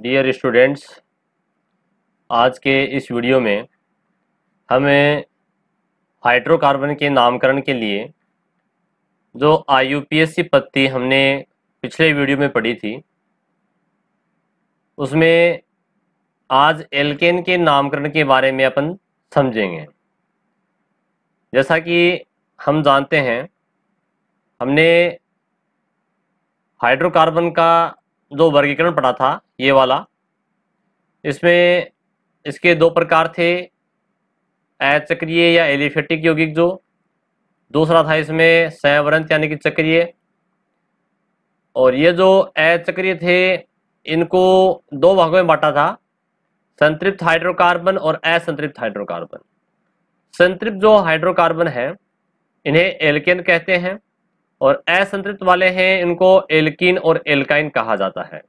dear students आज के इस वीडियो में हमें हाइड्रोकार्बन के नामकरण के लिए जो आई पत्ती हमने पिछले वीडियो में पढ़ी थी उसमें आज एल्केन के नामकरण के बारे में अपन समझेंगे जैसा कि हम जानते हैं हमने हाइड्रोकार्बन का जो वर्गीकरण पढ़ा था ये वाला इसमें इसके दो प्रकार थे अचक्रिय या एलिफेटिक यौगिक जो दूसरा था इसमें संवरंत यानी कि चक्रिय और ये जो अचक्रिय थे इनको दो भागों में बांटा था संतृप्त हाइड्रोकार्बन और असंतृप्त हाइड्रोकार्बन संतृप्त जो हाइड्रोकार्बन है इन्हें एल्केन कहते हैं और असंतृप्त वाले हैं इनको एल्किन और एल्काइन कहा जाता है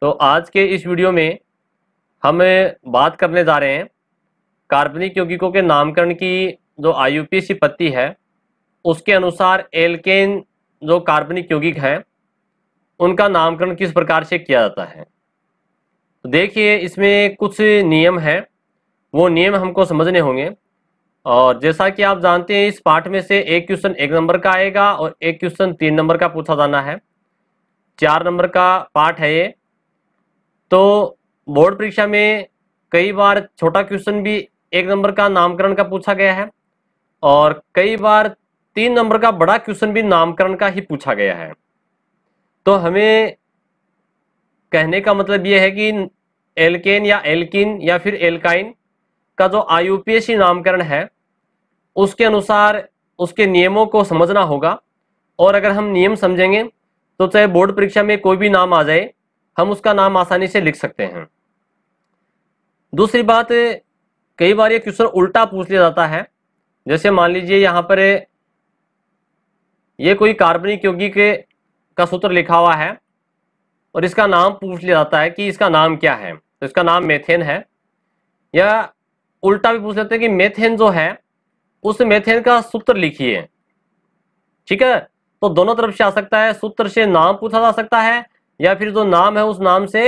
तो आज के इस वीडियो में हम बात करने जा रहे हैं कार्बनिक यौगिकों के नामकरण की जो आई पत्ती है उसके अनुसार एल्केन जो कार्बनिक यौगिक हैं उनका नामकरण किस प्रकार से किया जाता है तो देखिए इसमें कुछ नियम हैं वो नियम हमको समझने होंगे और जैसा कि आप जानते हैं इस पार्ट में से एक क्वेश्चन एक नंबर का आएगा और एक क्वेश्चन तीन नंबर का पूछा जाना है चार नंबर का पार्ट है ये तो बोर्ड परीक्षा में कई बार छोटा क्वेश्चन भी एक नंबर का नामकरण का पूछा गया है और कई बार तीन नंबर का बड़ा क्वेश्चन भी नामकरण का ही पूछा गया है तो हमें कहने का मतलब यह है कि एल्केन या एल्किन या फिर एल्काइन का जो आई नामकरण है उसके अनुसार उसके नियमों को समझना होगा और अगर हम नियम समझेंगे तो चाहे बोर्ड परीक्षा में कोई भी नाम आ जाए हम उसका नाम आसानी से लिख सकते हैं दूसरी बात कई बार ये क्वेश्चन उल्टा पूछ लिया जाता है जैसे मान लीजिए यहाँ पर ये कोई कार्बनिक के का सूत्र लिखा हुआ है और इसका नाम पूछ लिया जाता है कि इसका नाम क्या है तो इसका नाम मेथेन है या उल्टा भी पूछ लेते हैं कि मेथेन जो है उस मेथेन का सूत्र लिखिए ठीक है तो दोनों तरफ से आ सकता है सूत्र से नाम पूछा जा सकता है या फिर जो नाम है उस नाम से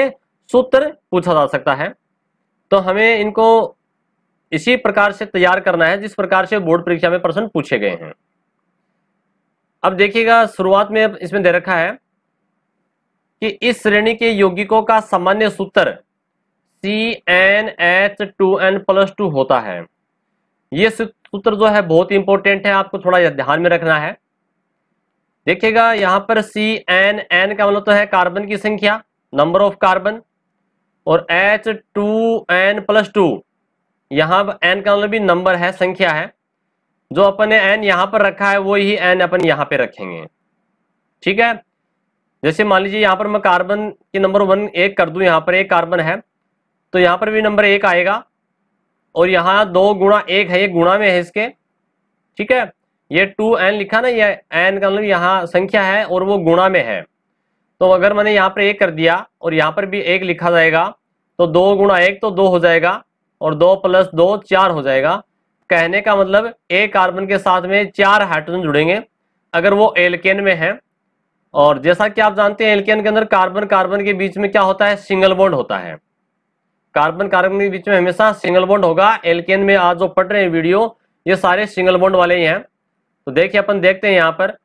सूत्र पूछा जा सकता है तो हमें इनको इसी प्रकार से तैयार करना है जिस प्रकार से बोर्ड परीक्षा में प्रश्न पूछे गए हैं अब देखिएगा शुरुआत में इसमें दे रखा है कि इस श्रेणी के यौगिकों का सामान्य सूत्र C N H two N plus two होता है ये सूत्र जो है बहुत इंपॉर्टेंट है आपको थोड़ा ध्यान में रखना है देखिएगा यहाँ पर सी एन एन का मतलब तो है कार्बन की संख्या नंबर ऑफ कार्बन और H two N plus two यहाँ एन का मतलब भी नंबर है संख्या है जो अपन ने एन यहाँ पर रखा है वो ही एन अपन यहाँ पे रखेंगे ठीक है जैसे मान लीजिए यहाँ पर मैं कार्बन की नंबर वन एक कर दू यहाँ पर एक कार्बन है तो यहाँ पर भी नंबर एक आएगा और यहाँ दो गुणा एक है ये गुणा में है इसके ठीक है ये टू एन लिखा ना ये एन का मतलब यहाँ संख्या है और वो गुणा में है तो अगर मैंने यहाँ पर एक कर दिया और यहाँ पर भी एक लिखा जाएगा तो दो गुणा एक तो दो हो जाएगा और दो प्लस दो चार हो जाएगा कहने का मतलब एक कार्बन के साथ में चार हाइड्रोजन जुड़ेंगे अगर वो एल्केन में है और जैसा कि आप जानते हैं एल्केन के अंदर कार्बन कार्बन के बीच में क्या होता है सिंगल बॉन्ड होता है कार्बन कार्बन के बीच में हमेशा सिंगल बॉन्ड होगा एलकेन में आज जो पढ़ रहे हैं वीडियो ये सारे सिंगल बॉन्ड वाले ही हैं तो देखिए अपन देखते हैं यहाँ पर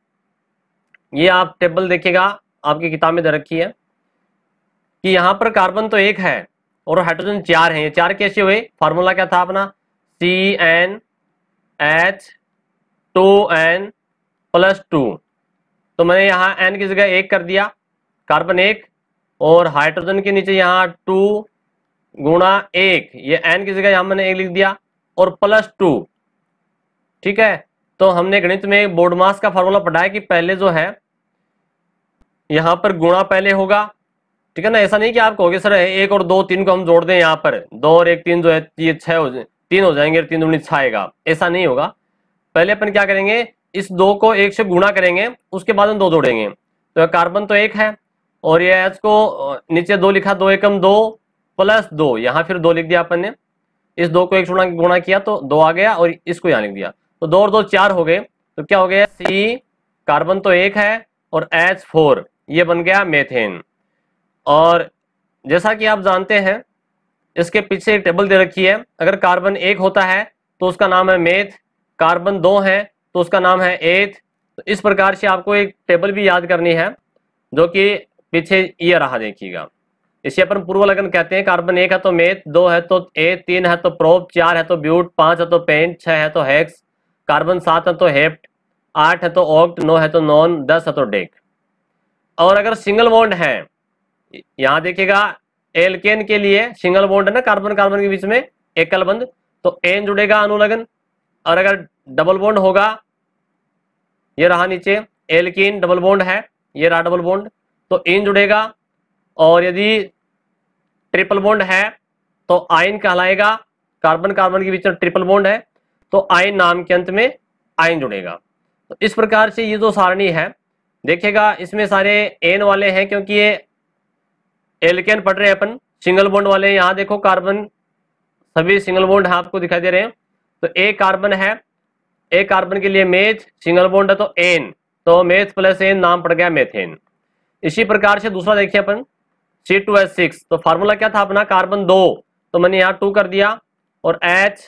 ये आप टेबल देखिएगा आपकी किताब में दे रखी है कि यहाँ पर कार्बन तो एक है और हाइड्रोजन चार है ये चार कैसे हुए फार्मूला क्या था अपना C N H two N plus two तो मैंने यहाँ एन की जगह एक कर दिया कार्बन एक और हाइड्रोजन के नीचे यहाँ टू गुणा एक ये एन की जगह हमने एक लिख दिया और प्लस टू ठीक है तो हमने गणित में बोर्ड मास का फॉर्मूला पढ़ाया कि पहले जो है यहां पर गुणा पहले होगा ठीक है ना ऐसा नहीं कि आप कहोगे सर एक और दो तीन को हम जोड़ दें यहाँ पर दो और एक तीन जो है ये छह हो तीन हो जाएंगे तीन दुनी छाएगा ऐसा नहीं होगा पहले अपन क्या करेंगे इस दो को एक से गुणा करेंगे उसके बाद हम दो जोड़ेंगे तो कार्बन तो एक है और ये एच को नीचे दो लिखा दो एकम दो प्लस दो यहाँ फिर दो लिख दिया अपन ने इस दो को एक गुणा गुणा किया तो दो आ गया और इसको यहाँ लिख दिया तो दो और दो चार हो गए तो क्या हो गया सी कार्बन तो एक है और एच फोर ये बन गया मेथेन और जैसा कि आप जानते हैं इसके पीछे एक टेबल दे रखी है अगर कार्बन एक होता है तो उसका नाम है मेथ कार्बन दो है तो उसका नाम है एथ तो इस प्रकार से आपको एक टेबल भी याद करनी है जो कि पीछे ये रहा देखिएगा इसे अपन पूर्व लगन कहते हैं कार्बन एक है तो मेथ दो है तो ए तीन है तो प्रोप चार है तो ब्यूट पांच है तो पेंट छह है तो हेक्स कार्बन सात है तो हेप्ट आठ है तो ऑक्ट नौ है तो नॉन दस है तो डेक और अगर सिंगल बॉन्ड है यहां देखिएगा एलकेन के लिए सिंगल बॉन्ड है ना कार्बन कार्बन के बीच में एकल बंद तो एन जुड़ेगा अनुलगन और अगर डबल बॉन्ड होगा ये रहा नीचे एलकेन डबल बॉन्ड है ये रहा डबल बॉन्ड तो एन जुड़ेगा और यदि ट्रिपल बॉन्ड है तो आयन कहलाएगा कार्बन कार्बन के बीच में ट्रिपल बॉन्ड है तो आयन नाम के अंत में आयन जुड़ेगा तो इस प्रकार से ये जो सारणी है देखिएगा इसमें सारे एन वाले हैं क्योंकि ये एलकेन पढ़ रहे हैं अपन सिंगल बोन्ड वाले यहाँ देखो कार्बन सभी सिंगल बोन्ड है आपको दिखाई दे रहे हैं तो ए कार्बन है ए कार्बन के लिए मेथ सिंगल बोन्ड है तो एन तो मेथ प्लस एन नाम पड़ गया मेथेन इसी प्रकार से दूसरा देखिए अपन सी टू एच सिक्स तो फार्मूला क्या था अपना कार्बन दो तो मैंने यहाँ टू कर दिया और एच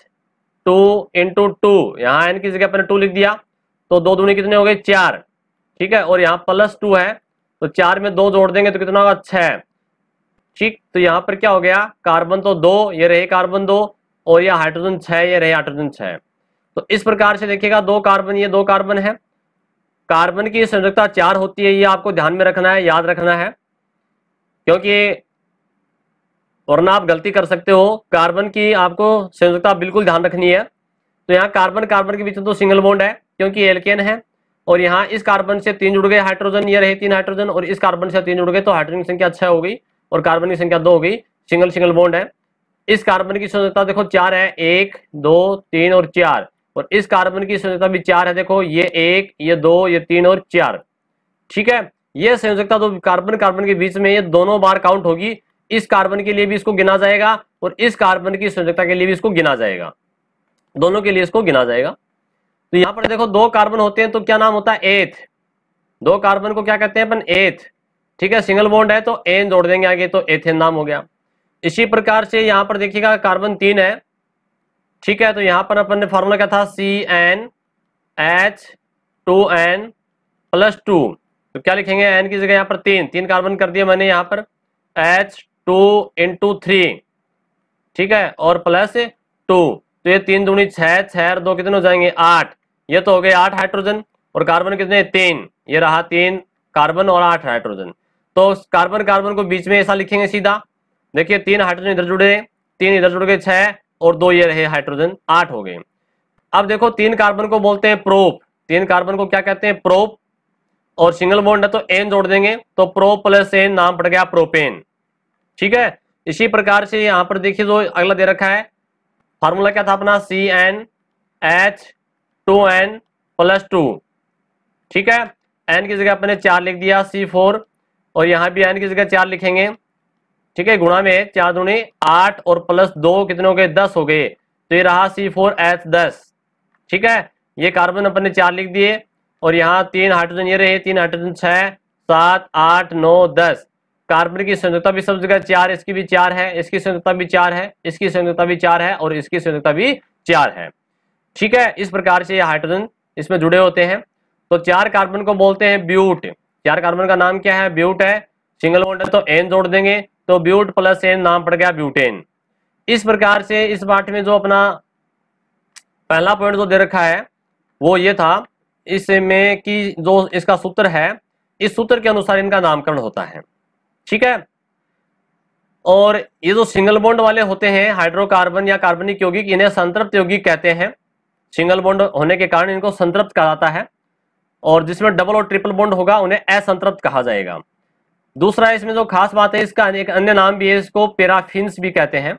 टू इंटू टू यहाँ एन की जगह अपने टू लिख दिया तो दो दूनी कितने हो गए चार ठीक है और यहाँ प्लस टू है तो चार में दो जोड़ देंगे तो कितना होगा छः ठीक तो यहाँ पर क्या हो गया कार्बन तो दो ये रहे कार्बन दो और यह हाइड्रोजन छः ये रहे हाइड्रोजन छः तो इस प्रकार से देखिएगा दो कार्बन ये दो कार्बन है कार्बन की संयुक्ता चार होती है ये आपको ध्यान में रखना है याद रखना है क्योंकि वरना आप गलती कर सकते हो कार्बन की आपको संयोजकता बिल्कुल ध्यान रखनी है तो यहाँ कार्बन कार्बन के बीच में तो सिंगल बॉन्ड है क्योंकि एल्केन है और यहाँ इस कार्बन से तीन जुड़ गए हाइड्रोजन ये रहे तीन हाइड्रोजन और इस कार्बन से तीन जुड़ गए तो हाइड्रोजन की संख्या अच्छा हो गई और कार्बन की संख्या दो हो गई सिंगल सिंगल बॉन्ड है इस कार्बन की संयोजकता देखो चार है एक दो तीन और चार और इस कार्बन की संयोजकता भी चार है देखो ये एक ये दो ये तीन और चार ठीक है ये संयोजकता तो कार्बन कार्बन के बीच में ये दोनों बार काउंट होगी इस कार्बन के लिए भी इसको गिना जाएगा और इस कार्बन की संयोजकता के लिए भी इसको गिना जाएगा दोनों के लिए इसको गिना जाएगा तो यहाँ पर देखो दो कार्बन होते हैं तो क्या नाम होता है एथ दो कार्बन को क्या कहते हैं अपन एथ ठीक है सिंगल बॉन्ड है तो एन जोड़ देंगे आगे तो एथेन नाम हो गया इसी प्रकार से यहाँ पर देखिएगा कार्बन तीन है ठीक है तो यहां पर अपन ने फॉर्मूला क्या था C N H two N plus two तो क्या लिखेंगे एन की जगह यहाँ पर तीन तीन कार्बन कर दिया मैंने यहाँ पर H two in two three ठीक है और प्लस टू तो ये तीन दूनी छह छह दो कितने हो जाएंगे आठ ये तो हो गए आठ हाइड्रोजन और कार्बन कितने तीन ये रहा तीन कार्बन और आठ हाइड्रोजन तो कार्बन कार्बन को बीच में ऐसा लिखेंगे सीधा देखिए तीन हाइड्रोजन इधर जुड़े तीन इधर जुड़ गए छह और दो ये रहे हाइड्रोजन आठ हो गए अब देखो तीन कार्बन को बोलते हैं प्रोप तीन कार्बन को क्या कहते हैं प्रोप और सिंगल बॉन्ड है तो एन जोड़ देंगे तो प्रो प्लस एन नाम पड़ गया प्रोपेन ठीक है इसी प्रकार से यहाँ पर देखिए जो अगला दे रखा है फार्मूला क्या था अपना C N H two N plus two ठीक है एन की जगह अपने चार लिख दिया सी फोर और यहाँ भी एन की जगह चार लिखेंगे ठीक है गुणा में चार दूनी आठ और प्लस दो कितने हो गए दस हो गए तो ये रहा सी फोर एच दस ठीक है ये कार्बन अपने चार लिख दिए और यहाँ तीन हाइड्रोजन ये रहे तीन हाइड्रोजन छः सात आठ नौ दस कार्बन की संयुक्ता भी सब जगह चार इसकी भी चार है इसकी संयुक्ता भी चार है इसकी संयुक्ता भी चार है और इसकी संयुक्ता भी चार है ठीक है इस प्रकार से ये हाइड्रोजन इसमें जुड़े होते हैं तो चार कार्बन को बोलते हैं ब्यूट चार कार्बन का नाम क्या है ब्यूट है सिंगल वोट है तो एन जोड़ देंगे तो ब्यूट प्लस एन नाम पड़ गया ब्यूटेन इस प्रकार से इस पाठ में जो अपना पहला पॉइंट जो दे रखा है वो ये था इसमें की जो इसका सूत्र है इस सूत्र के अनुसार इनका नामकरण होता है ठीक है और ये जो सिंगल बॉन्ड वाले होते हैं हाइड्रोकार्बन या कार्बनिक यौगिक इन्हें संतृप्त यौगिक कहते हैं सिंगल बॉन्ड होने के कारण इनको संतृप्त कहलाता है और जिसमें डबल और ट्रिपल बॉन्ड होगा उन्हें असंतृप्त कहा जाएगा दूसरा इसमें जो खास बात है इसका एक अन्य नाम भी है इसको पेराफिन्स भी कहते हैं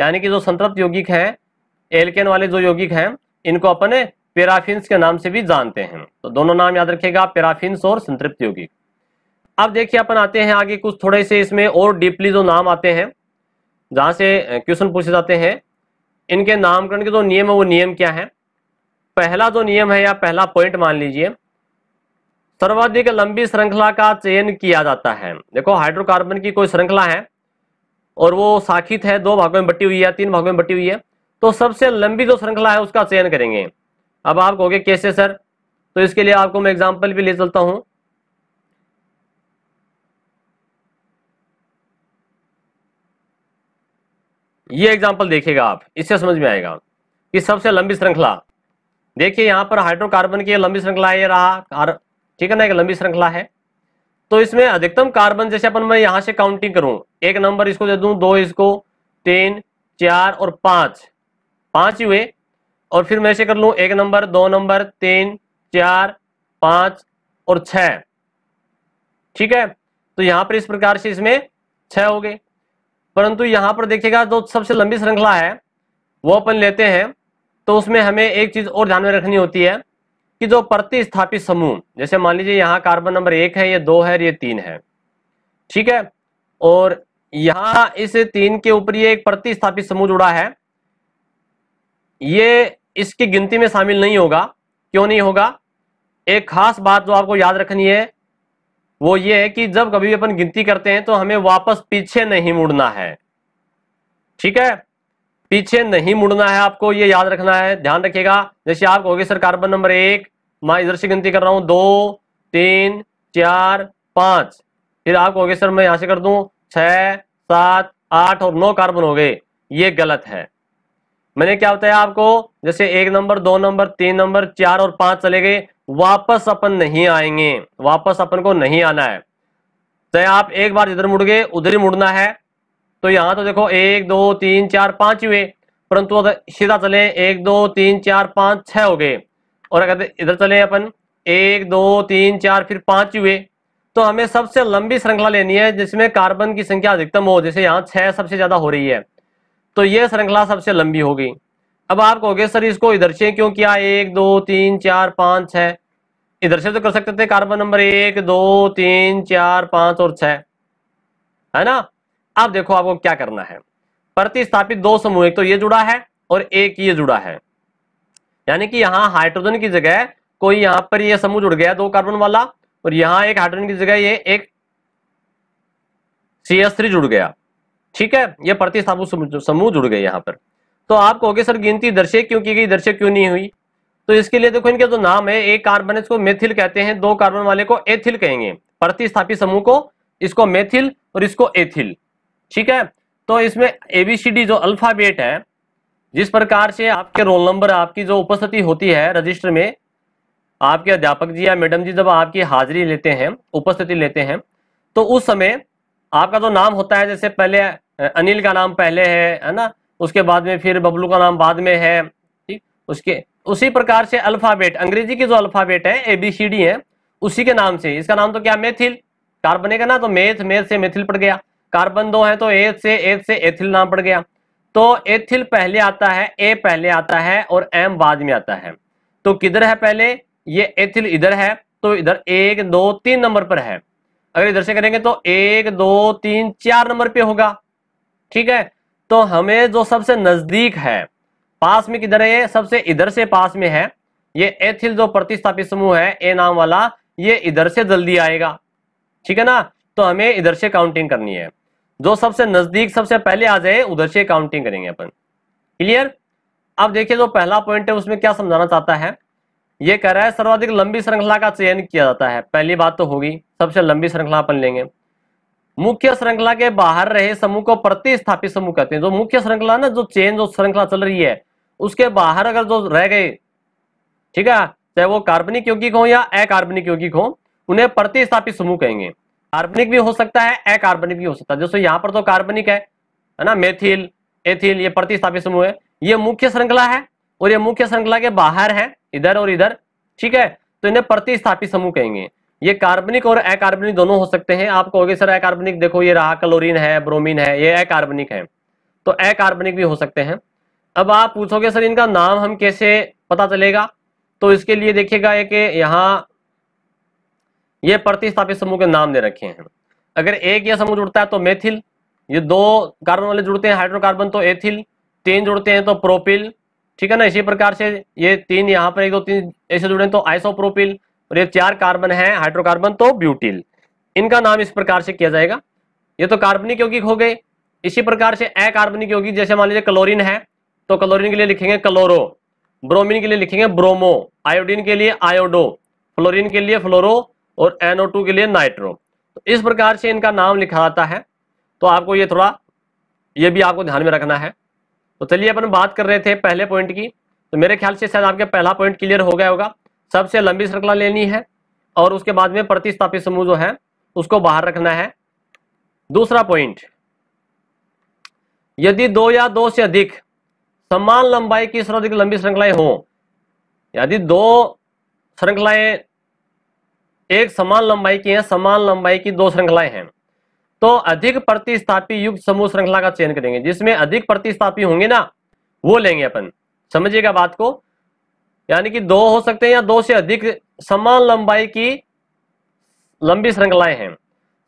यानी कि जो संतृप्त यौगिक हैं एलकेन वाले जो यौगिक हैं इनको अपने पेराफिन्स के नाम से भी जानते हैं तो दोनों नाम याद रखेगा पेराफिन्स और संतृप्त योगिक अब देखिए अपन आते हैं आगे कुछ थोड़े से इसमें और डीपली जो नाम आते हैं जहाँ से क्वेश्चन पूछे जाते हैं इनके नामकरण के जो नियम है वो नियम क्या है पहला जो नियम है या पहला पॉइंट मान लीजिए सर्वाधिक लंबी श्रृंखला का चयन किया जाता है देखो हाइड्रोकार्बन की कोई श्रृंखला है और वो शाखित है दो भागों में बटी हुई है तीन भागों में बटी हुई है तो सबसे लंबी जो श्रृंखला है उसका चयन करेंगे अब आप कहोगे कैसे सर तो इसके लिए आपको मैं एग्जाम्पल भी ले चलता हूं ये एग्जाम्पल देखिएगा आप इससे समझ में आएगा कि सबसे लंबी श्रृंखला देखिए यहां पर हाइड्रोकार्बन की लंबी श्रृंखला ये रहा ठीक है ना एक लंबी श्रृंखला है तो इसमें अधिकतम कार्बन जैसे अपन मैं यहां से काउंटिंग करूं एक नंबर इसको दे दू दो इसको तीन चार और पांच पांच हुए और फिर मैं ऐसे कर लू एक नंबर दो नंबर तीन चार पांच और छ ठीक है तो यहां पर इस प्रकार से इसमें छ हो गए परंतु यहां पर देखिएगा जो सबसे लंबी श्रृंखला है वो अपन लेते हैं तो उसमें हमें एक चीज़ और ध्यान में रखनी होती है कि जो प्रतिस्थापित समूह जैसे मान लीजिए यहाँ कार्बन नंबर एक है ये दो है ये तीन है ठीक है और यहां इस तीन के ऊपर ये एक प्रतिस्थापित समूह जुड़ा है ये इसकी गिनती में शामिल नहीं होगा क्यों नहीं होगा एक खास बात जो आपको याद रखनी है वो ये है कि जब कभी अपन गिनती करते हैं तो हमें वापस पीछे नहीं मुड़ना है ठीक है पीछे नहीं मुड़ना है आपको ये याद रखना है ध्यान रखिएगा जैसे आप कहोगे सर कार्बन नंबर एक मैं इधर से गिनती कर रहा हूं दो तीन चार पांच फिर आप कहोगे सर मैं यहां से कर दू छ सात आठ और नौ कार्बन हो गए ये गलत है मैंने क्या बताया आपको जैसे एक नंबर दो नंबर तीन नंबर चार और पांच चले गए वापस अपन नहीं आएंगे वापस अपन को नहीं आना है चाहे तो आप एक बार इधर मुड़ गए उधर ही मुड़ना है तो यहाँ तो देखो एक दो तीन चार पांच हुए परंतु अगर सीधा चले एक दो तीन चार पांच छह हो गए और अगर इधर चले अपन एक दो तीन चार फिर पांच हुए तो हमें सबसे लंबी श्रृंखला लेनी है जिसमें कार्बन की संख्या अधिकतम हो जैसे यहाँ छह सबसे ज़्यादा हो रही है तो ये श्रृंखला सबसे लंबी होगी अब आप कहोगे सर इसको इधर से क्यों किया एक दो तीन चार पांच छह इधर से तो कर सकते थे कार्बन नंबर एक दो तीन चार पांच और छः है ना अब देखो आपको क्या करना है प्रतिस्थापित दो समूह एक तो ये जुड़ा है और एक ये जुड़ा है यानी कि यहाँ हाइड्रोजन की जगह कोई यहां पर ये समूह जुड़ गया दो कार्बन वाला और यहां एक हाइड्रोजन की जगह ये एक सी एस थ्री जुड़ गया ठीक है ये प्रतिस्थापक समूह जुड़ गए यहाँ पर तो आप कहोगे सर गिनती दर्शे क्यों की गई दर्शे क्यों नहीं हुई तो इसके लिए देखो इनके जो नाम है एक कार्बन इसको मेथिल कहते हैं दो कार्बन वाले को एथिल कहेंगे प्रतिस्थापी समूह को इसको मेथिल और इसको एथिल ठीक है तो इसमें एबीसीडी जो अल्फाबेट है जिस प्रकार से आपके रोल नंबर आपकी जो उपस्थिति होती है रजिस्टर में आपके अध्यापक जी या मैडम जी जब आपकी हाजिरी लेते हैं उपस्थिति लेते हैं तो उस समय आपका जो नाम होता है जैसे पहले अनिल का नाम पहले है है ना उसके बाद में फिर बबलू का नाम बाद में है ठीक उसके उसी प्रकार से अल्फ़ाबेट अंग्रेजी की जो अल्फ़ाबेट है ए बी सी डी है उसी के नाम से इसका नाम तो क्या मेथिल कार्बन बनेगा ना तो मेथ मेथ से मेथिल पड़ गया कार्बन दो है तो एथ से एथ से एथिल नाम पड़ गया तो एथिल पहले आता है ए पहले आता है और एम बाद में आता है तो किधर है पहले ये एथिल इधर है तो इधर एक दो तीन नंबर पर है अगर इधर से करेंगे तो एक दो तीन चार नंबर पे होगा ठीक है तो हमें जो सबसे नजदीक है पास में किधर है ये सबसे इधर से पास में है ये एथिल जो प्रतिस्थापित समूह है ए नाम वाला ये इधर से जल्दी आएगा ठीक है ना तो हमें इधर से काउंटिंग करनी है जो सबसे नजदीक सबसे पहले आ जाए उधर से काउंटिंग करेंगे अपन क्लियर अब देखिए जो पहला पॉइंट है उसमें क्या समझाना चाहता है ये कह रहा है सर्वाधिक लंबी श्रृंखला का चयन किया जाता है पहली बात तो होगी सबसे लंबी श्रृंखला अपन लेंगे मुख्य श्रृंखला के बाहर रहे समूह को प्रतिस्थापित समूह कहते हैं जो मुख्य श्रृंखला ना जो चेन जो श्रृंखला चल रही है उसके बाहर अगर जो रह गए ठीक है चाहे वो कार्बनिक यौगिक हो या अकार्बनिक यौगिक हो उन्हें प्रतिस्थापित समूह कहेंगे कार्बनिक भी हो सकता है अकार्बनिक भी हो सकता है जैसे यहाँ पर तो कार्बनिक है है ना मेथिल एथिल ये प्रतिस्थापित समूह है ये मुख्य श्रृंखला है और ये मुख्य श्रृंखला के बाहर है इधर और इधर ठीक है तो इन्हें प्रतिस्थापित समूह कहेंगे ये कार्बनिक और अकार्बनिक दोनों हो सकते हैं आप कहोगे सर अकार्बनिक देखो ये रहा क्लोरीन है ब्रोमीन है ये अकार्बनिक है तो अकार्बनिक भी हो सकते हैं अब आप पूछोगे सर इनका नाम हम कैसे पता चलेगा तो इसके लिए देखिएगा एक यहाँ ये प्रतिस्थापित समूह के नाम दे रखे हैं अगर एक यह समूह जुड़ता है तो मेथिल ये दो कार्बन वाले जुड़ते हैं हाइड्रोकार्बन तो एथिल तीन जुड़ते हैं तो प्रोपिल ठीक है ना इसी प्रकार से ये तीन यहाँ पर एक दो तीन ऐसे जुड़े तो आइसोप्रोपिल और ये चार कार्बन है हाइड्रोकार्बन तो ब्यूटिल इनका नाम इस प्रकार से किया जाएगा ये तो कार्बनिक यौगिक हो गए इसी प्रकार से अकार्बनिक यौगिक जैसे मान लीजिए क्लोरीन है तो क्लोरीन के लिए लिखेंगे क्लोरो ब्रोमीन के लिए लिखेंगे ब्रोमो आयोडीन के लिए आयोडो फ्लोरिन के लिए फ्लोरो और एनओ के लिए नाइट्रो तो इस प्रकार से इनका नाम लिखा जाता है तो आपको ये थोड़ा ये भी आपको ध्यान में रखना है तो चलिए अपन बात कर रहे थे पहले पॉइंट की तो मेरे ख्याल से शायद आपके पहला पॉइंट क्लियर हो गया होगा सबसे लंबी श्रृंखला लेनी है और उसके बाद में प्रतिस्थापित समूह जो है उसको बाहर रखना है दूसरा पॉइंट यदि दो या दो से अधिक समान लंबाई की सर्वाधिक लंबी श्रृंखलाएं हो यदि दो श्रृंखलाएं एक समान लंबाई की है समान लंबाई की दो श्रृंखलाएं हैं तो अधिक प्रतिस्थापी युक्त समूह श्रृंखला का चयन करेंगे जिसमें अधिक प्रतिस्थापी होंगे ना वो लेंगे अपन समझिएगा बात को यानी कि दो हो सकते हैं या दो से अधिक समान लंबाई की लंबी श्रृंखलाएं हैं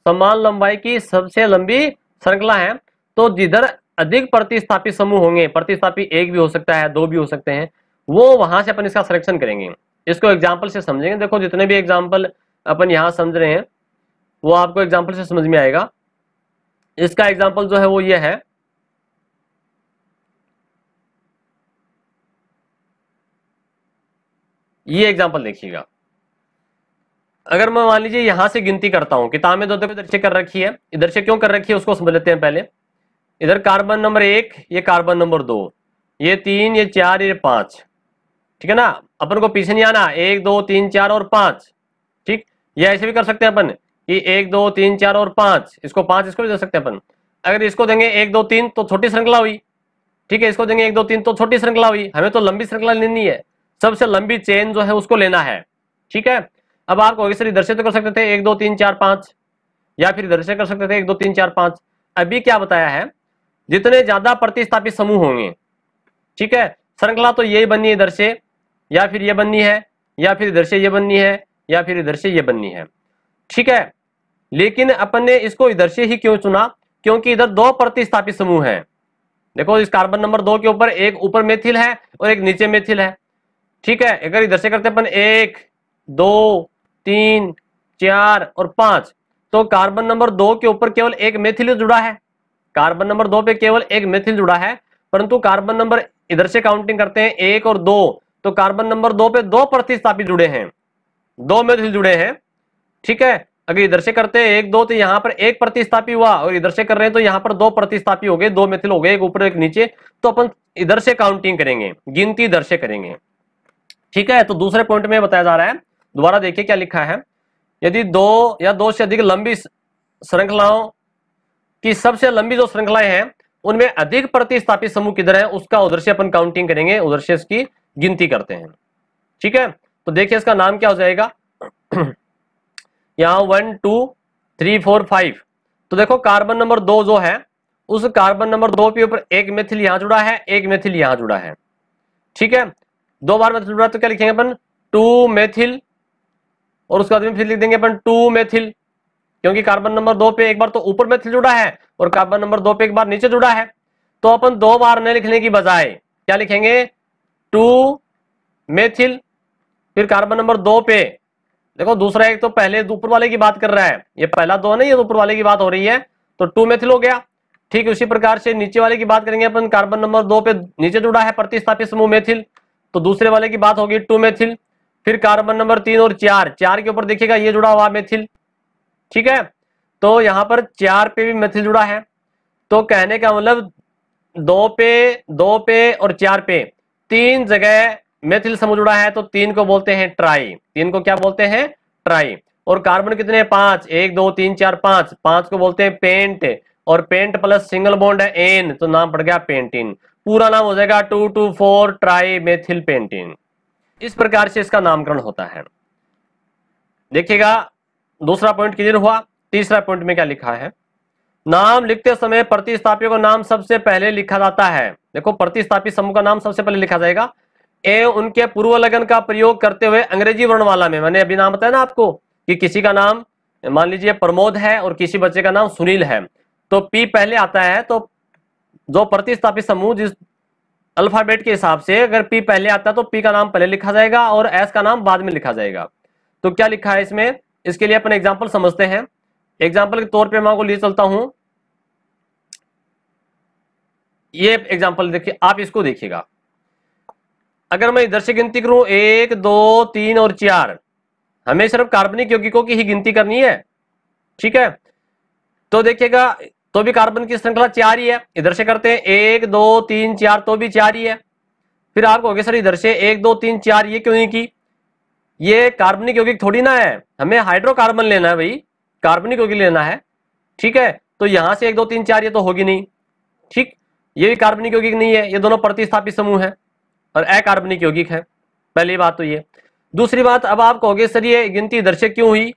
समान लंबाई की सबसे लंबी श्रृंखला है तो जिधर अधिक प्रतिस्थापी समूह होंगे प्रतिस्थापी एक भी हो सकता है दो भी हो सकते हैं वो वहां से अपन इसका सिलेक्शन करेंगे इसको एग्जाम्पल से समझेंगे देखो जितने भी एग्जाम्पल अपन यहाँ समझ रहे हैं वो आपको एग्जाम्पल से समझ में आएगा इसका एग्जाम्पल जो है वो ये है ये एग्जाम्पल देखिएगा अगर मैं मान लीजिए यहां से गिनती करता हूं किताब में दो दफे इधर से कर रखी है इधर से क्यों कर रखी है उसको समझ लेते हैं पहले इधर कार्बन नंबर एक ये कार्बन नंबर दो ये तीन ये चार ये पांच ठीक है ना अपन को पीछे नहीं आना एक दो तीन चार और पांच ठीक या ऐसे भी कर सकते हैं अपन कि एक दो तीन चार और पांच इसको पांच इसको भी दे सकते हैं अपन अगर इसको देंगे एक दो तीन तो छोटी श्रृंखला हुई ठीक है इसको देंगे एक दो तीन तो छोटी श्रृंखला हुई हमें तो लंबी श्रृंखला लेनी है सबसे लंबी चेन जो है उसको लेना है ठीक है अब आप सर इधर से तो कर सकते थे एक दो तीन चार पांच या फिर इधर से कर सकते थे एक दो तीन चार पांच अभी क्या बताया है जितने ज्यादा प्रतिस्थापित समूह होंगे ठीक है श्रृंखला तो यही बननी है इधर से या फिर ये बननी है या फिर इधर से ये बननी है या फिर इधर से ये बननी है ठीक है लेकिन अपन ने इसको इधर से ही क्यों चुना क्योंकि इधर दो प्रतिस्थापित समूह है देखो इस कार्बन नंबर दो के ऊपर एक ऊपर मेथिल है और एक नीचे मेथिल है ठीक है अगर इधर से करते अपन एक दो तीन चार और पांच तो कार्बन नंबर दो के ऊपर केवल एक मेथिल जुड़ा है कार्बन नंबर दो पे केवल एक मेथिल जुड़ा है परंतु कार्बन नंबर इधर से काउंटिंग करते हैं एक और दो तो कार्बन नंबर दो पे दो प्रतिस्थापित जुड़े हैं दो मेथिल जुड़े हैं ठीक है अगर इधर से करते हैं एक दो तो यहाँ पर एक प्रतिस्थापी हुआ और इधर से कर रहे हैं तो यहाँ पर दो प्रतिस्थापी हो गए दो मेथिल हो गए एक ऊपर एक नीचे तो अपन इधर से काउंटिंग करेंगे गिनती इधर से करेंगे ठीक है तो दूसरे पॉइंट में बताया जा रहा है दोबारा देखिए क्या लिखा है यदि दो या दो से अधिक लंबी श्रृंखलाओं की सबसे लंबी जो श्रृंखलाएं हैं उनमें अधिक प्रतिस्थापित समूह किधर है उसका उधर से अपन काउंटिंग करेंगे उधर से इसकी गिनती करते हैं ठीक है तो देखिए इसका नाम क्या हो जाएगा यहां one two three four five तो देखो कार्बन नंबर दो जो है उस कार्बन नंबर दो के ऊपर एक मेथिल यहां जुड़ा है एक मेथिल यहां जुड़ा है ठीक है दो बार मेथिल जुड़ा तो क्या लिखेंगे अपन टू मेथिल और उसके बाद में फिर लिख देंगे अपन टू मेथिल क्योंकि कार्बन नंबर दो पे एक बार तो ऊपर मेथिल जुड़ा है और कार्बन नंबर दो पे एक बार नीचे जुड़ा है तो अपन दो बार न लिखने की बजाय क्या लिखेंगे टू मेथिल फिर कार्बन नंबर दो पे देखो दूसरा एक तो पहले ऊपर वाले की बात कर रहा है ये पहला दो है ना ये तो ऊपर वाले की बात हो रही है तो टू मेथिल हो गया ठीक उसी प्रकार से नीचे वाले की बात करेंगे अपन कार्बन नंबर दो पे नीचे जुड़ा है प्रतिस्थापित समूह मेथिल तो दूसरे वाले की बात होगी टू मेथिल फिर कार्बन नंबर तीन और चार चार के ऊपर देखिएगा ये जुड़ा हुआ मेथिल ठीक है तो यहाँ पर चार पे भी मेथिल जुड़ा है तो कहने का मतलब दो पे दो पे और चार पे तीन जगह मेथिल समूह जुड़ा है तो तीन को बोलते हैं ट्राई तीन को क्या बोलते हैं ट्राई और कार्बन कितने हैं पांच एक दो तीन चार पांच पांच को बोलते हैं पेंट और पेंट प्लस सिंगल बॉन्ड है एन तो नाम पड़ गया पेंटिन पूरा नाम हो जाएगा two two four trimethyl pentane इस प्रकार से इसका नामकरण होता है देखिएगा दूसरा पॉइंट क्लियर हुआ तीसरा पॉइंट में क्या लिखा है नाम लिखते समय प्रतिस्थापियों का नाम सबसे पहले लिखा जाता है देखो प्रतिस्थापी समूह का नाम सबसे पहले लिखा जाएगा ए उनके पूर्व लगन का प्रयोग करते हुए अंग्रेजी वर्णमाला में मैंने अभी नाम बताया ना आपको कि किसी का नाम मान लीजिए प्रमोद है और किसी बच्चे का नाम सुनील है तो पी पहले आता है तो जो प्रतिस्थापित समूह जिस अल्फाबेट के हिसाब से अगर पी पहले आता तो पी का नाम पहले लिखा जाएगा और एस का नाम बाद में लिखा जाएगा तो क्या लिखा है इसमें इसके लिए अपन एग्जाम्पल समझते हैं एग्जाम्पल के तौर पर मैं आपको लिए चलता हूं ये एग्जाम्पल देखिए आप इसको देखिएगा अगर मैं इधर से गिनती करूं एक दो तीन और चार हमें सिर्फ कार्बनिक यौगिकों की ही गिनती करनी है ठीक है तो देखिएगा तो भी कार्बन की श्रृंखला चार ही है इधर से करते हैं एक दो तीन चार तो भी चार ही है फिर आप कहोगे सर इधर से एक दो तीन चार ये क्यों नहीं की ये कार्बनिक यौगिक थोड़ी ना है हमें हाइड्रोकार्बन लेना है भाई कार्बनिक यौगिक लेना है ठीक है तो यहां से एक दो तीन चार ये तो होगी नहीं ठीक ये भी कार्बनिक यौगिक नहीं है ये दोनों प्रतिस्थापित समूह है और अकार्बनिक यौगिक है पहली बात तो ये दूसरी बात अब आप कहोगे सर ये गिनती इधर से क्यों हुई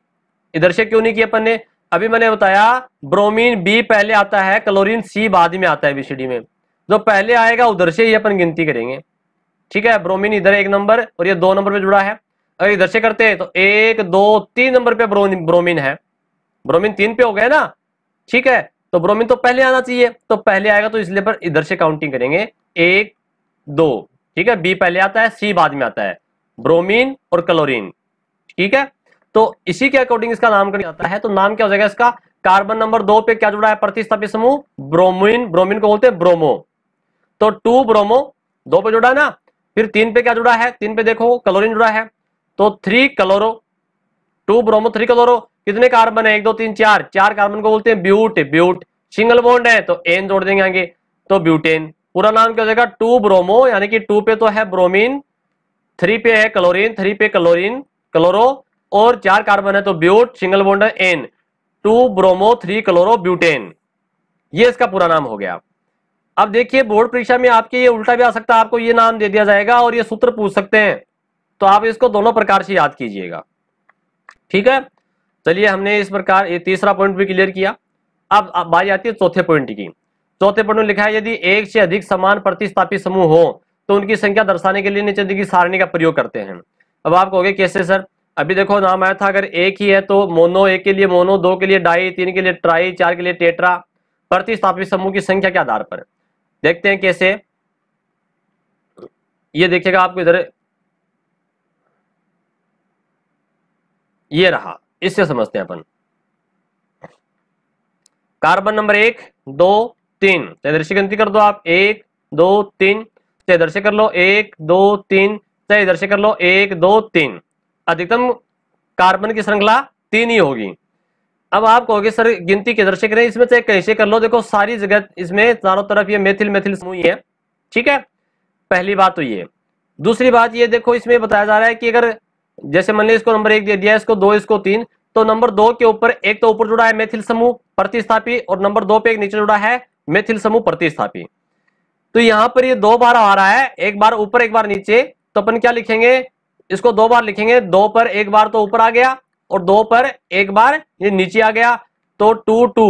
इधर से क्यों नहीं की अपन ने अभी मैंने बताया ब्रोमीन बी पहले आता है क्लोरीन सी बाद में आता है बीसीडी में जो पहले आएगा उधर से ही अपन गिनती करेंगे ठीक है ब्रोमीन इधर एक नंबर और ये दो नंबर पे जुड़ा है अगर इधर से करते हैं तो एक दो तीन नंबर पे ब्रोमीन है ब्रोमीन तीन पे हो गए ना ठीक है तो ब्रोमीन तो पहले आना चाहिए तो पहले आएगा तो इसलिए पर इधर से काउंटिंग करेंगे एक दो ठीक है बी पहले आता है सी बाद में आता है ब्रोमीन और क्लोरीन ठीक है तो इसी के अकॉर्डिंग इसका नाम आता है तो नाम क्या हो जाएगा इसका कार्बन नंबर दो पे क्या जुड़ा है प्रतिस्थापित समूह ब्रोमिन ब्रोमिन को बोलते हैं ब्रोमो तो टू ब्रोमो दो पे जुड़ा है ना फिर तीन पे क्या जुड़ा है तीन पे देखो कलोरिन जुड़ा है तो three chloro two bromo three chloro कितने कार्बन है एक दो तीन चार चार कार्बन को बोलते हैं ब्यूट ब्यूट सिंगल बॉन्ड है तो एन जोड़ देंगे आगे तो ब्यूटेन पूरा नाम क्या हो जाएगा टू ब्रोमो यानी कि टू पे तो है ब्रोमिन थ्री पे है क्लोरीन थ्री पे क्लोरीन क्लोरो और चार कार्बन है तो ब्यूट सिंगल बॉन्ड है ane two bromo three chloro butane ये इसका पूरा नाम हो गया अब देखिए बोर्ड परीक्षा में आपके ये उल्टा भी आ सकता है आपको ये नाम दे दिया जाएगा और ये सूत्र पूछ सकते हैं तो आप इसको दोनों प्रकार से याद कीजिएगा ठीक है चलिए हमने इस प्रकार ये तीसरा पॉइंट भी क्लियर किया अब बारी आती है चौथे पॉइंट की चौथे पॉइंट में लिखा है यदि एक से अधिक समान प्रतिस्थापित समूह हो तो उनकी संख्या दर्शाने के लिए नीचे देखिए सारणी का प्रयोग करते हैं अब आप कहोगे कैसे सर अभी देखो नाम आया था अगर एक ही है तो मोनो एक के लिए मोनो दो के लिए डाई तीन के लिए ट्राई चार के लिए टेट्रा प्रतिस्थापित समूह की संख्या के आधार पर देखते हैं कैसे ये देखिएगा आपको इधर ये रहा इससे समझते हैं अपन कार्बन नंबर एक दो तीन त्रयदर्शी गिनती कर दो आप एक दो तीन त्रयदर्शी कर लो एक दो तीन त्रयदर्शी कर लो एक दो तीन अधिकतम कार्बन की श्रृंखला तीन ही होगी अब आप कहोगे सर गिनती किधर से करें इसमें चेक कैसे कर लो देखो सारी जगह इसमें चारों तरफ ये मेथिल मेथिल समूह है ठीक है पहली बात तो ये दूसरी बात ये देखो इसमें बताया जा रहा है कि अगर जैसे मैंने इसको नंबर एक दे दिया इसको दो इसको तीन तो नंबर दो के ऊपर एक तो ऊपर जुड़ा है मेथिल समूह प्रतिस्थापी और नंबर दो पे एक नीचे जुड़ा है मेथिल समूह प्रतिस्थापी तो यहां पर ये दो बार आ रहा है एक बार ऊपर एक बार नीचे तो अपन क्या लिखेंगे इसको दो बार लिखेंगे दो पर एक बार तो ऊपर आ गया और दो पर एक बार ये नीचे आ गया तो two two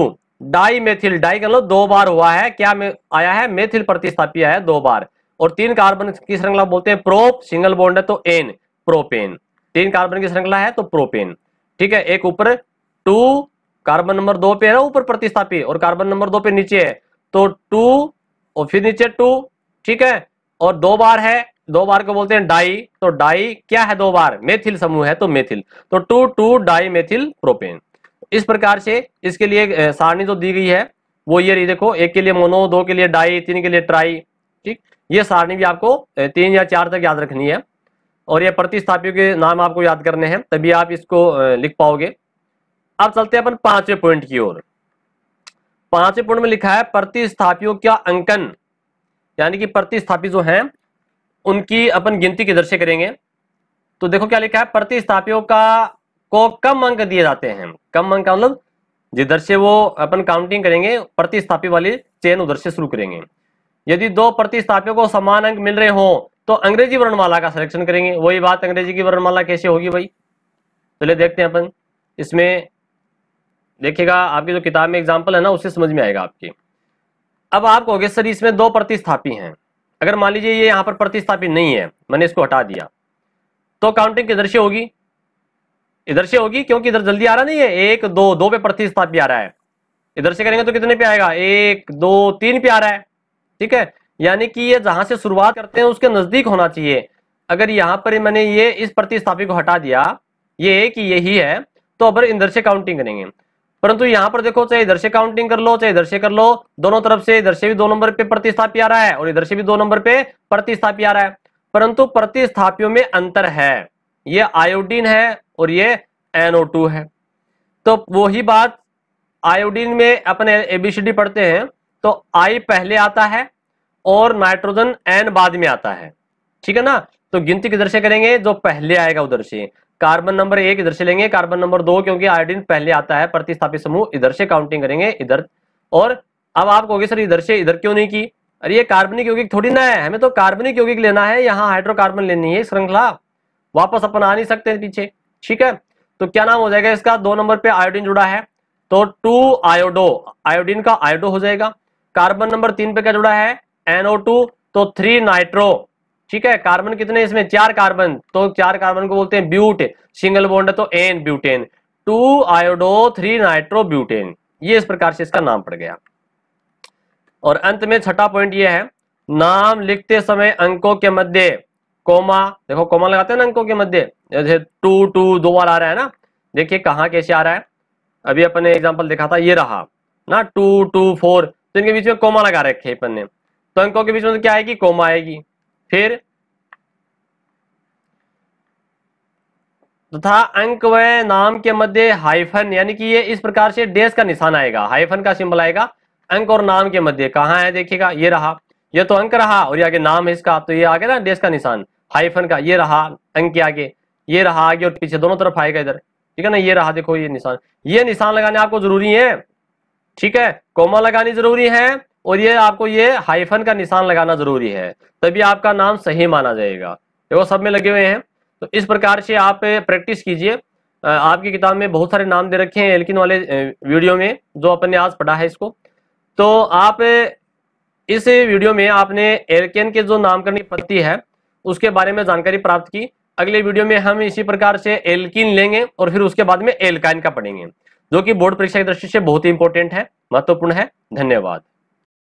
dimethyl di कर लो दो बार हुआ है क्या में आया है मेथिल प्रतिस्थापी है दो बार और तीन कार्बन की श्रृंखला बोलते हैं प्रोप सिंगल बॉन्ड है तो एन प्रोपेन तीन कार्बन की श्रृंखला है तो प्रोपेन ठीक है एक ऊपर टू कार्बन नंबर दो पे है ऊपर प्रतिस्थापी और कार्बन नंबर दो पे नीचे है तो टू और फिर नीचे टू ठीक है और दो बार है दो बार को बोलते हैं डाई तो डाई क्या है दो बार मेथिल समूह है तो मेथिल तो two two dimethyl propane इस प्रकार से इसके लिए सारणी जो दी गई है वो ये रही देखो एक के लिए मोनो दो के लिए डाई तीन के लिए ट्राई ठीक ये सारणी भी आपको तीन या चार तक याद रखनी है और ये प्रतिस्थापियों के नाम आपको याद करने हैं तभी आप इसको लिख पाओगे अब चलते हैं अपन पांचवें पॉइंट की ओर पांचवें पॉइंट में लिखा है प्रतिस्थापियों का अंकन यानी कि प्रतिस्थापी जो हैं उनकी अपन गिनती किधर से करेंगे तो देखो क्या लिखा है प्रतिस्थापियों का को कम अंक दिए जाते हैं कम अंक का मतलब जिधर से वो अपन काउंटिंग करेंगे प्रतिस्थापी वाली चेन उधर से शुरू करेंगे यदि दो प्रतिस्थापियों को समान अंक मिल रहे हो तो अंग्रेजी वर्णमाला का सिलेक्शन करेंगे वही बात अंग्रेजी की वर्णमाला कैसे होगी भाई चलिए तो देखते हैं अपन इसमें देखिएगा आपकी जो किताब में एग्जाम्पल है ना उससे समझ में आएगा आपकी अब आप कहोगे सर इसमें दो प्रतिस्थापी हैं अगर मान लीजिए ये यहाँ पर प्रतिस्थापित नहीं है मैंने इसको हटा दिया तो काउंटिंग किधर से होगी इधर से होगी क्योंकि इधर जल्दी आ रहा नहीं है एक दो दो पे प्रतिस्थापित आ रहा है इधर से करेंगे तो कितने पे आएगा एक दो तीन पे आ रहा है ठीक है यानी कि ये जहां से शुरुआत करते हैं उसके नजदीक होना चाहिए अगर यहां पर मैंने ये इस प्रतिस्थापित को हटा दिया ये कि यही है तो अब इधर से काउंटिंग करेंगे परंतु यहां पर देखो चाहे इधर से काउंटिंग कर लो चाहे इधर से कर लो दोनों तरफ से इधर से भी दो नंबर पे प्रतिस्थापी आ रहा है और इधर से भी दो नंबर पे प्रतिस्थापी आ रहा है परंतु प्रतिस्थापियों में अंतर है ये आयोडीन है और ये एनओ है तो वही बात आयोडीन में अपने एबीसीडी पढ़ते हैं तो आई पहले आता है और नाइट्रोजन एन बाद में आता है ठीक है ना तो गिनती किधर से करेंगे जो पहले आएगा उधर से कार्बन नंबर एक इधर से लेंगे कार्बन नंबर दो क्योंकि आयोडीन पहले आता है प्रतिस्थापित समूह इधर से काउंटिंग करेंगे इधर और अब आप कहोगे सर इधर से इधर क्यों नहीं की अरे ये कार्बनिक यौगिक थोड़ी ना है हमें तो कार्बनिक यौगिक लेना है यहाँ हाइड्रोकार्बन लेनी है श्रृंखला वापस अपन आ नहीं सकते पीछे ठीक है तो क्या नाम हो जाएगा इसका दो नंबर पे आयोडीन जुड़ा है तो टू आयोडो आयोडीन का आयोडो हो जाएगा कार्बन नंबर तीन पे क्या जुड़ा है एनओ टू तो थ्री नाइट्रो ठीक है कार्बन कितने इसमें चार कार्बन तो चार कार्बन को बोलते हैं ब्यूट सिंगल बॉन्ड तो ane butane two iodo three nitro butane ये इस प्रकार से इसका नाम पड़ गया और अंत में छठा पॉइंट ये है नाम लिखते समय अंकों के मध्य कोमा देखो कोमा लगाते हैं ना अंकों के मध्य जैसे टू टू दो बार आ रहा है ना देखिए कहाँ कैसे आ रहा है अभी अपन ने एग्जाम्पल देखा था ये रहा ना टू टू फोर तो इनके बीच में कोमा लगा रखे अपन ने तो अंकों के बीच में तो क्या आएगी कोमा आएगी फिर तथा अंक व नाम के मध्य हाइफन यानी कि ये इस प्रकार से डेस का निशान आएगा हाइफन का सिंबल आएगा अंक और नाम के मध्य कहाँ है देखिएगा ये रहा ये तो अंक रहा और ये आगे नाम है इसका तो ये आगे ना डेस का निशान हाइफन का ये रहा अंक के आगे ये रहा आगे और पीछे दोनों तरफ आएगा इधर ठीक है ना ये रहा देखो ये निशान ये निशान लगाने आपको जरूरी है ठीक है कोमा लगानी जरूरी है और ये आपको ये हाइफन का निशान लगाना जरूरी है तभी आपका नाम सही माना जाएगा देखो सब में लगे हुए हैं तो इस प्रकार से आप प्रैक्टिस कीजिए आपकी किताब में बहुत सारे नाम दे रखे हैं एल्किन वाले वीडियो में जो अपने आज पढ़ा है इसको तो आप इस वीडियो में आपने एल्केन के जो करनी पद्धति है उसके बारे में जानकारी प्राप्त की अगले वीडियो में हम इसी प्रकार से एल्किन लेंगे और फिर उसके बाद में एल्काइन का पढ़ेंगे जो कि बोर्ड परीक्षा की दृष्टि से बहुत ही इंपॉर्टेंट है महत्वपूर्ण है धन्यवाद